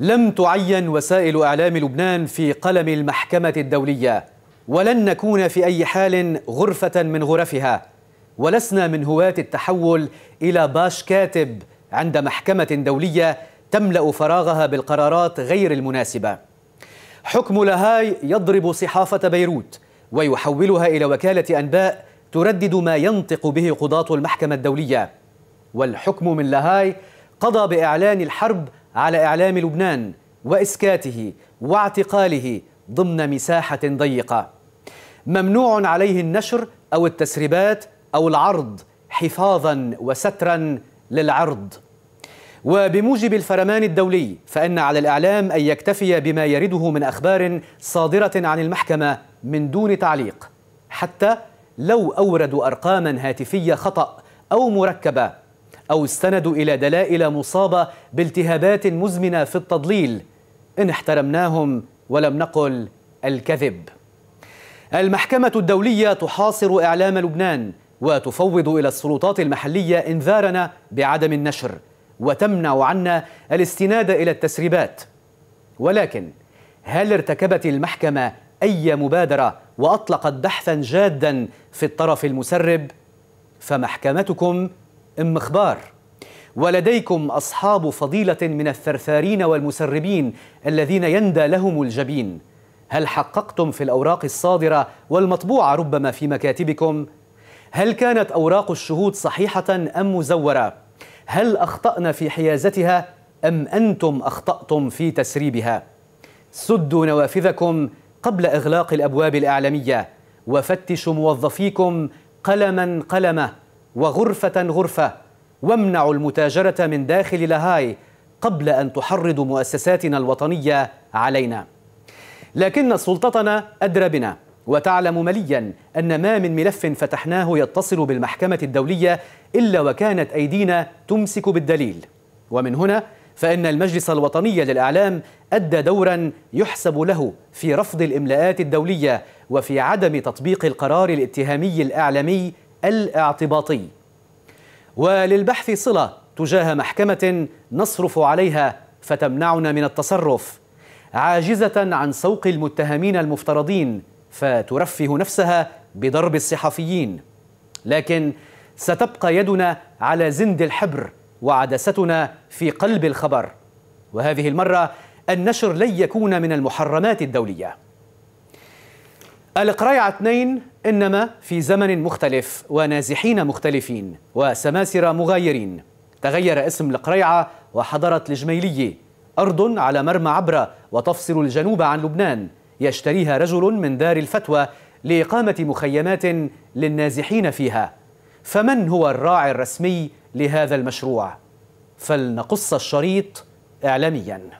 لم تعين وسائل اعلام لبنان في قلم المحكمه الدوليه ولن نكون في اي حال غرفه من غرفها ولسنا من هواه التحول الى باش كاتب عند محكمه دوليه تملا فراغها بالقرارات غير المناسبه حكم لاهاي يضرب صحافه بيروت ويحولها الى وكاله انباء تردد ما ينطق به قضاه المحكمه الدوليه والحكم من لاهاي قضى باعلان الحرب على إعلام لبنان وإسكاته واعتقاله ضمن مساحة ضيقة ممنوع عليه النشر أو التسريبات أو العرض حفاظا وسترا للعرض وبموجب الفرمان الدولي فإن على الإعلام أن يكتفي بما يرده من أخبار صادرة عن المحكمة من دون تعليق حتى لو أوردوا أرقاما هاتفية خطأ أو مركبة أو استندوا إلى دلائل مصابة بالتهابات مزمنة في التضليل إن احترمناهم ولم نقل الكذب المحكمة الدولية تحاصر إعلام لبنان وتفوض إلى السلطات المحلية إنذارنا بعدم النشر وتمنع عنا الاستناد إلى التسريبات ولكن هل ارتكبت المحكمة أي مبادرة وأطلقت بحثا جادا في الطرف المسرب؟ فمحكمتكم أم خبار ولديكم أصحاب فضيلة من الثرثارين والمسربين الذين يندى لهم الجبين هل حققتم في الأوراق الصادرة والمطبوعة ربما في مكاتبكم؟ هل كانت أوراق الشهود صحيحة أم مزورة؟ هل أخطأنا في حيازتها أم أنتم أخطأتم في تسريبها؟ سدوا نوافذكم قبل إغلاق الأبواب الإعلامية وفتشوا موظفيكم قلما قلمه وغرفة غرفة وامنعوا المتاجرة من داخل لاهاي قبل أن تحرض مؤسساتنا الوطنية علينا لكن سلطتنا أدرى بنا وتعلم مليا أن ما من ملف فتحناه يتصل بالمحكمة الدولية إلا وكانت أيدينا تمسك بالدليل ومن هنا فإن المجلس الوطني للإعلام أدى دورا يحسب له في رفض الإملاءات الدولية وفي عدم تطبيق القرار الاتهامي الإعلامي الاعتباطي وللبحث صلة تجاه محكمة نصرف عليها فتمنعنا من التصرف عاجزة عن سوق المتهمين المفترضين فترفه نفسها بضرب الصحفيين لكن ستبقى يدنا على زند الحبر وعدستنا في قلب الخبر وهذه المرة النشر لن يكون من المحرمات الدولية القرايعة 2 إنما في زمن مختلف ونازحين مختلفين وسماسرة مغايرين تغير اسم القريعة وحضرت الجميلية أرض على مرمى عبرة وتفصل الجنوب عن لبنان يشتريها رجل من دار الفتوى لإقامة مخيمات للنازحين فيها فمن هو الراعي الرسمي لهذا المشروع؟ فلنقص الشريط إعلامياً